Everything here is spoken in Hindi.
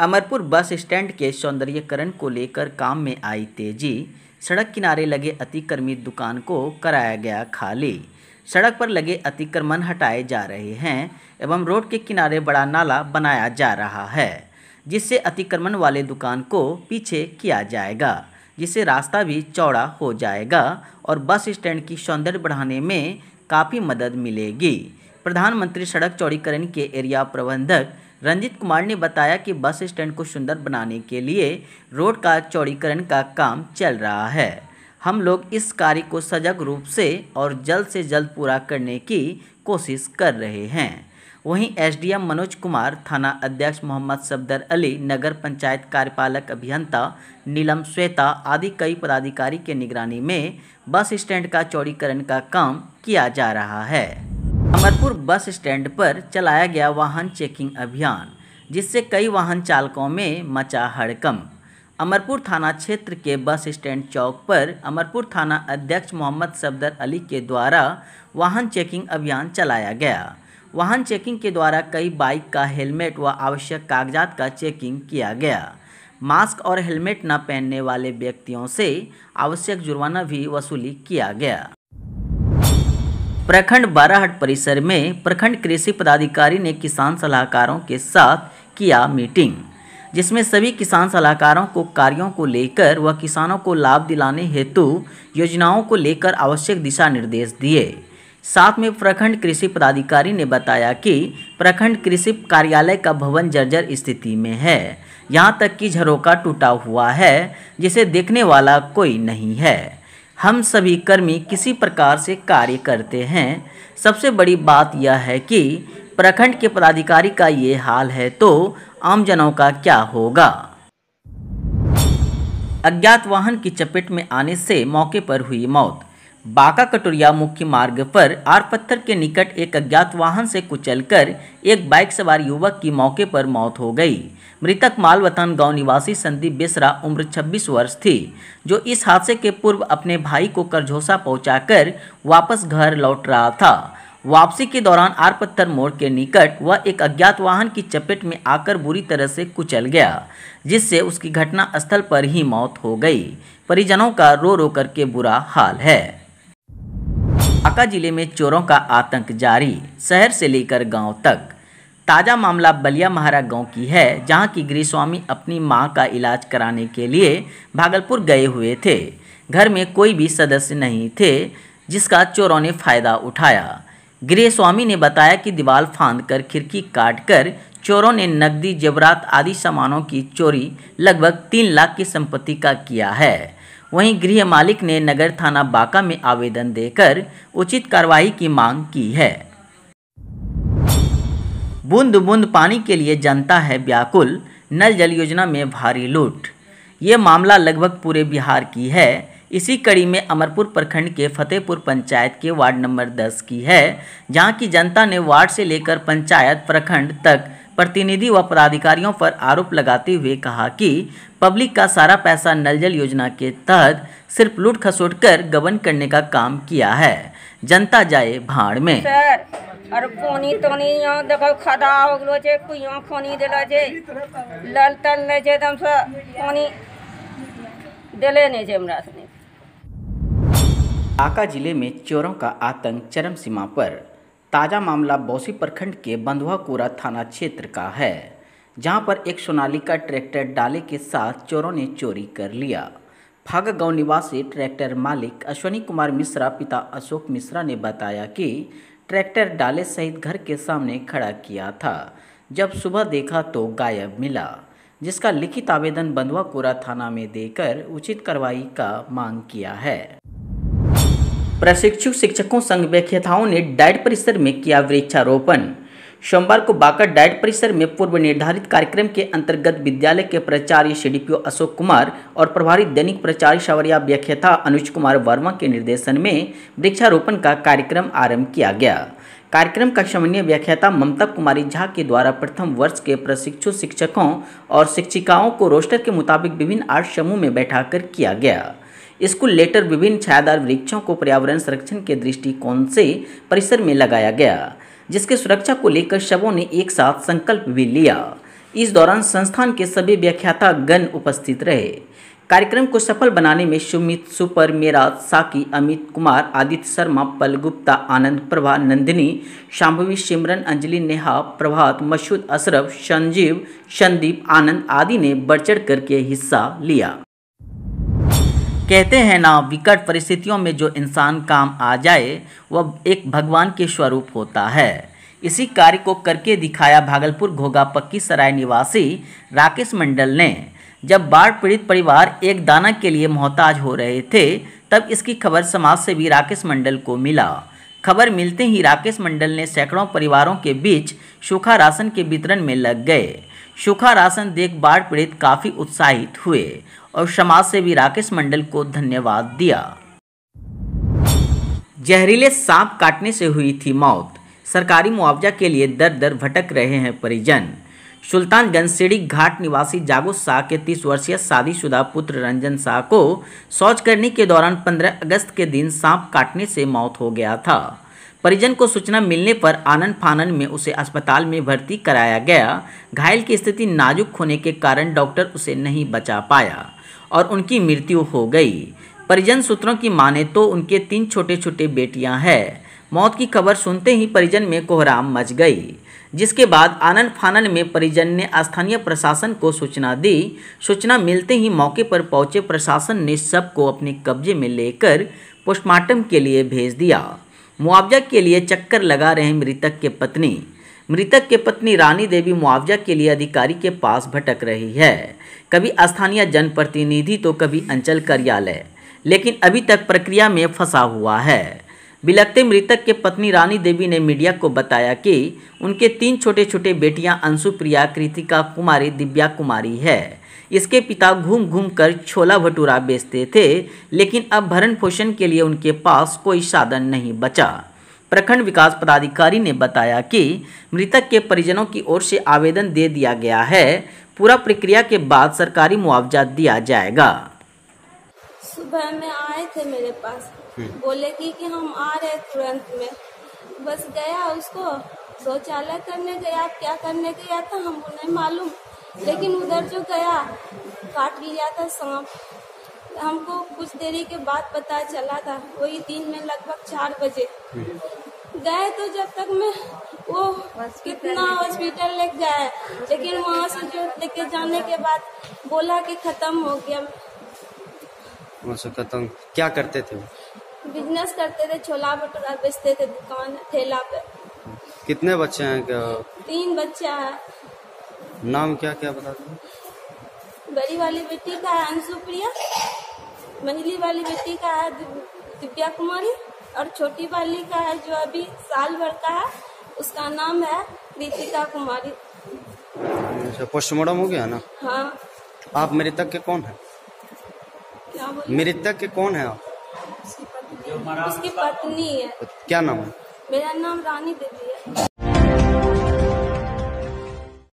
अमरपुर बस स्टैंड के सौंदर्यकरण को लेकर काम में आई तेजी सड़क किनारे लगे अतिक्रमित दुकान को कराया गया खाली सड़क पर लगे अतिक्रमण हटाए जा रहे हैं एवं रोड के किनारे बड़ा नाला बनाया जा रहा है जिससे अतिक्रमण वाले दुकान को पीछे किया जाएगा जिससे रास्ता भी चौड़ा हो जाएगा और बस स्टैंड की सौंदर्य बढ़ाने में काफ़ी मदद मिलेगी प्रधानमंत्री सड़क चौड़ीकरण के एरिया प्रबंधक रंजीत कुमार ने बताया कि बस स्टैंड को सुंदर बनाने के लिए रोड का चौड़ीकरण का काम चल रहा है हम लोग इस कार्य को सजग रूप से और जल्द से जल्द पूरा करने की कोशिश कर रहे हैं वहीं एसडीएम मनोज कुमार थाना अध्यक्ष मोहम्मद सफदर अली नगर पंचायत कार्यपालक अभियंता नीलम श्वेता आदि कई पदाधिकारी के निगरानी में बस स्टैंड का चौड़ीकरण का काम किया जा रहा है अमरपुर बस स्टैंड पर चलाया गया वाहन चेकिंग अभियान जिससे कई वाहन चालकों में मचा हड़कम अमरपुर थाना क्षेत्र के बस स्टैंड चौक पर अमरपुर थाना अध्यक्ष मोहम्मद सफदर अली के द्वारा वाहन चेकिंग अभियान चलाया गया वाहन चेकिंग के द्वारा कई बाइक का हेलमेट व आवश्यक कागजात का चेकिंग किया गया मास्क और हेलमेट न पहनने वाले व्यक्तियों से आवश्यक जुर्माना भी वसूली किया गया प्रखंड बाराहट परिसर में प्रखंड कृषि पदाधिकारी ने किसान सलाहकारों के साथ किया मीटिंग जिसमें सभी किसान सलाहकारों को कार्यों को लेकर व किसानों को लाभ दिलाने हेतु योजनाओं को लेकर आवश्यक दिशा निर्देश दिए साथ में प्रखंड कृषि पदाधिकारी ने बताया कि प्रखंड कृषि कार्यालय का भवन जर्जर स्थिति में है यहाँ तक कि झरोका टूटा हुआ है जिसे देखने वाला कोई नहीं है हम सभी कर्मी किसी प्रकार से कार्य करते हैं सबसे बड़ी बात यह है कि प्रखंड के पदाधिकारी का ये हाल है तो आमजनों का क्या होगा अज्ञात वाहन की चपेट में आने से मौके पर हुई मौत बाका कटोरिया मुख्य मार्ग पर आर पत्थर के निकट एक अज्ञात वाहन से कुचलकर एक बाइक सवार युवक की मौके पर मौत हो गई मृतक मालवतन गांव निवासी संदीप बेसरा उम्र 26 वर्ष थी जो इस हादसे के पूर्व अपने भाई को करझोसा पहुंचाकर वापस घर लौट रहा था वापसी के दौरान आर पत्थर मोड़ के निकट वह एक अज्ञात वाहन की चपेट में आकर बुरी तरह से कुचल गया जिससे उसकी घटना स्थल पर ही मौत हो गई परिजनों का रो रो करके बुरा हाल है बांका जिले में चोरों का आतंक जारी शहर से लेकर गांव तक ताज़ा मामला बलिया महारा गांव की है जहां की गृह स्वामी अपनी मां का इलाज कराने के लिए भागलपुर गए हुए थे घर में कोई भी सदस्य नहीं थे जिसका चोरों ने फायदा उठाया गृह स्वामी ने बताया कि दीवार फांद कर खिड़की काट कर चोरों ने नकदी जेवरात आदि सामानों की चोरी लगभग तीन लाख की संपत्ति का किया है वहीं गृह मालिक ने नगर थाना बांका में आवेदन देकर उचित कार्रवाई की मांग की है बूंद बूंद पानी के लिए जनता है व्याकुल नल जल योजना में भारी लूट ये मामला लगभग पूरे बिहार की है इसी कड़ी में अमरपुर प्रखंड के फतेहपुर पंचायत के वार्ड नंबर 10 की है जहां की जनता ने वार्ड से लेकर पंचायत प्रखंड तक प्रतिनिधि व पदाधिकारियों पर आरोप लगाते हुए कहा कि पब्लिक का सारा पैसा नल जल योजना के तहत सिर्फ लूट खसोट कर गबन करने का काम किया है जनता जाए भाड़ में सर और पानी नहीं यहाँ देखो खदा हो गलो छे कुइयाँ पानी देलो लल तल ने छे एकदम से पानी देले नहीं छे हमरा सने आका जिले में चोरों का आतंक चरम सीमा पर ताज़ा मामला बौसी प्रखंड के बंधुआकोरा थाना क्षेत्र का है जहां पर एक सोनाली का ट्रैक्टर डाले के साथ चोरों ने चोरी कर लिया फाग गांव निवासी ट्रैक्टर मालिक अश्वनी कुमार मिश्रा पिता अशोक मिश्रा ने बताया कि ट्रैक्टर डाले सहित घर के सामने खड़ा किया था जब सुबह देखा तो गायब मिला जिसका लिखित आवेदन बंधुआकोरा थाना में देकर उचित कार्रवाई का मांग किया है प्रशिक्षु शिक्षकों संघ व्याख्याताओं ने डाइट परिसर में किया वृक्षारोपण सोमवार को बांका डाइट परिसर में पूर्व निर्धारित कार्यक्रम के अंतर्गत विद्यालय के प्राचार्य सीडीपीओ अशोक कुमार और प्रभारी दैनिक प्राचार्य शवरिया व्याख्याता अनुज कुमार वर्मा के निर्देशन में वृक्षारोपण का कार्यक्रम आरंभ किया गया कार्यक्रम का समन्वय व्याख्याता ममता कुमारी झा के द्वारा प्रथम वर्ष के प्रशिक्षु शिक्षकों और शिक्षिकाओं को रोस्टर के मुताबिक विभिन्न आठ समूह में बैठाकर किया गया इसको लेटर विभिन्न छायादार वृक्षों को पर्यावरण संरक्षण के दृष्टिकोण से परिसर में लगाया गया जिसके सुरक्षा को लेकर शवों ने एक साथ संकल्प भी लिया इस दौरान संस्थान के सभी व्याख्याता गण उपस्थित रहे कार्यक्रम को सफल बनाने में सुमित सुपर मेरा साकी अमित कुमार आदित्य शर्मा पल गुप्ता आनंद प्रभा नंदिनी शाम्भवी सिमरन अंजलि नेहा प्रभात मशहूद अशरफ संजीव संदीप आनंद आदि ने बढ़ चढ़ करके हिस्सा लिया कहते हैं ना विकट परिस्थितियों में जो इंसान काम आ जाए वह एक भगवान के स्वरूप होता है इसी कार्य को करके दिखाया भागलपुर घोगा पक्की सराय निवासी राकेश मंडल ने जब बाढ़ पीड़ित परिवार एक दाना के लिए मोहताज हो रहे थे तब इसकी खबर समाज से भी राकेश मंडल को मिला खबर मिलते ही राकेश मंडल ने सैकड़ों परिवारों के बीच सूखा राशन के वितरण में लग गए सूखा राशन देख बाढ़ पीड़ित काफ़ी उत्साहित हुए और समाज सेवी राकेश मंडल को धन्यवाद दिया जहरीले सांप काटने से हुई थी मौत सरकारी मुआवजा के लिए दर दर भटक रहे हैं परिजन सुल्तानगंज सीढ़ी घाट निवासी जागो शाह के तीस वर्षीय शादीशुदा पुत्र रंजन शाह को शौच करने के दौरान 15 अगस्त के दिन सांप काटने से मौत हो गया था परिजन को सूचना मिलने पर आनंद फानन में उसे अस्पताल में भर्ती कराया गया घायल की स्थिति नाजुक होने के कारण डॉक्टर उसे नहीं बचा पाया और उनकी मृत्यु हो गई परिजन सूत्रों की माने तो उनके तीन छोटे छोटे बेटियां हैं मौत की खबर सुनते ही परिजन में कोहराम मच गई जिसके बाद आनंद फानन में परिजन ने स्थानीय प्रशासन को सूचना दी सूचना मिलते ही मौके पर पहुंचे प्रशासन ने सबको अपने कब्जे में लेकर पोस्टमार्टम के लिए भेज दिया मुआवजा के लिए चक्कर लगा रहे मृतक के पत्नी मृतक के पत्नी रानी देवी मुआवजा के लिए अधिकारी के पास भटक रही है कभी स्थानीय जनप्रतिनिधि तो कभी अंचल कार्यालय लेकिन अभी तक प्रक्रिया में फंसा हुआ है बिलखते मृतक के पत्नी रानी देवी ने मीडिया को बताया कि उनके तीन छोटे छोटे बेटियां अंशुप्रिया कृतिका कुमारी दिव्या कुमारी है इसके पिता घूम घूम कर छोला भटूरा बेचते थे लेकिन अब भरण पोषण के लिए उनके पास कोई साधन नहीं बचा प्रखंड विकास पदाधिकारी ने बताया कि मृतक के परिजनों की ओर से आवेदन दे दिया गया है पूरा प्रक्रिया के बाद सरकारी मुआवजा दिया जाएगा सुबह में आए थे मेरे पास बोले कि कि हम आ रहे तुरंत में बस गया उसको शौचालय करने गया क्या करने गया था हम उन्हें मालूम लेकिन उधर जो गया काट लिया था सांप हमको कुछ देरी के बाद पता चला था वही दिन में लगभग चार बजे गए तो जब तक मैं वो कितना हॉस्पिटल लेके गए लेकिन वहाँ से जो लेके जाने के बाद बोला कि खत्म हो गया खत्म क्या करते थे बिजनेस करते थे छोला भटूरा बेचते थे दुकान ठेला पे कितने बच्चे हैं क्या? तीन बच्चा है नाम क्या क्या बता दो बड़ी वाली बेटी का है अंशु प्रिया वाली बेटी का है दिव्या कुमारी और छोटी वाली का है जो अभी साल भर का है उसका नाम है कृतिका कुमारी अच्छा पोस्टमार्टम हो गया ना हाँ आप मृतक के कौन है मृतक के कौन है आप उसकी पत्नी है क्या नाम है मेरा नाम रानी देवी